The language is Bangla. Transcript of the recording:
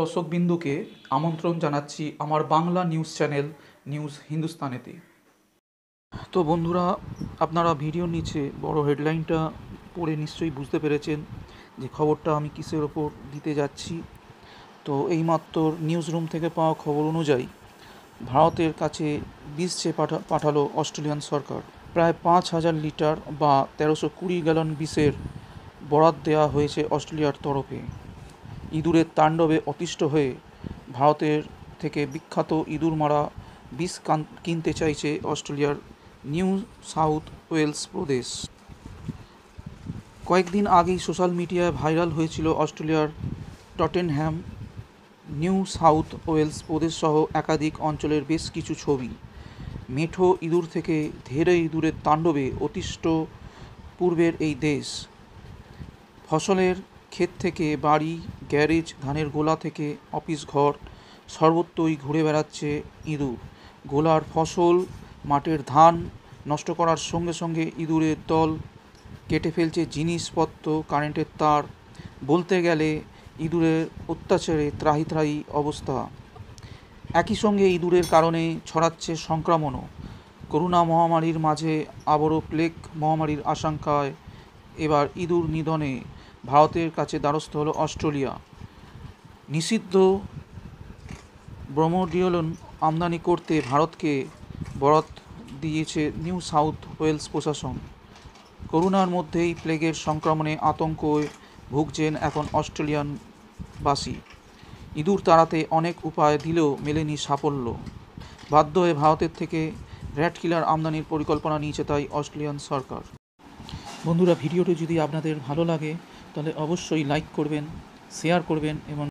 দর্শকবিন্দুকে আমন্ত্রণ জানাচ্ছি আমার বাংলা নিউজ চ্যানেল নিউজ হিন্দুস্তানেতে তো বন্ধুরা আপনারা ভিডিও নিচে বড় হেডলাইনটা পড়ে নিশ্চয়ই বুঝতে পেরেছেন যে খবরটা আমি কিসের ওপর দিতে যাচ্ছি তো এইমাত্র নিউজ রুম থেকে পাওয়া খবর অনুযায়ী ভারতের কাছে বিষ চেয়ে পাঠা পাঠালো অস্ট্রেলিয়ান সরকার প্রায় পাঁচ হাজার লিটার বা তেরোশো কুড়ি গ্যালন বিষের বরাদ দেওয়া হয়েছে অস্ট্রেলিয়ার তরফে ইঁদুরের তাণ্ডবে অতিষ্ঠ হয়ে ভারতের থেকে বিখ্যাত ইঁদুর মারা বিষ কিনতে চাইছে অস্ট্রেলিয়ার নিউ সাউথ ওয়েলস প্রদেশ কয়েকদিন আগেই সোশ্যাল মিডিয়ায় ভাইরাল হয়েছিল অস্ট্রেলিয়ার টটেনহ্যাম নিউ সাউথ ওয়েলস প্রদেশ সহ একাধিক অঞ্চলের বেশ কিছু ছবি মেঠো ইঁদুর থেকে ধেরে ইঁদুরের তাণ্ডবে অতিষ্ঠ পূর্বের এই দেশ ফসলের ক্ষেত থেকে বাড়ি গ্যারেজ ধানের গোলা থেকে অফিস ঘর সর্বত্রই ঘুরে বেড়াচ্ছে ইঁদুর গোলার ফসল মাঠের ধান নষ্ট করার সঙ্গে সঙ্গে ইঁদুরের দল কেটে ফেলছে জিনিসপত্র কারেন্টের তার বলতে গেলে ইঁদুরের অত্যাচারে ত্রাহি ত্রাহি অবস্থা একই সঙ্গে ইঁদুরের কারণে ছড়াচ্ছে সংক্রমণও করোনা মহামারীর মাঝে আবারও প্লেগ মহামারীর আশঙ্কায় এবার ইঁদুর নিধনে ভারতের কাছে দ্বারস্থ হলো অস্ট্রেলিয়া নিষিদ্ধ ব্রোমোডিওলন আমদানি করতে ভারতকে বরাত দিয়েছে নিউ সাউথ ওয়েলস প্রশাসন করোনার মধ্যেই প্লেগের সংক্রমণে আতঙ্ক ভুগছেন এখন অস্ট্রেলিয়ানবাসী ইঁদুর তাড়াতে অনেক উপায় দিলেও মেলেনি সাফল্য বাধ্য হয়ে ভারতের থেকে র্যাট কিলার আমদানির পরিকল্পনা নিয়েছে তাই অস্ট্রেলিয়ান সরকার বন্ধুরা ভিডিওটি যদি আপনাদের ভালো লাগে তাহলে অবশ্যই লাইক করবেন শেয়ার করবেন এবং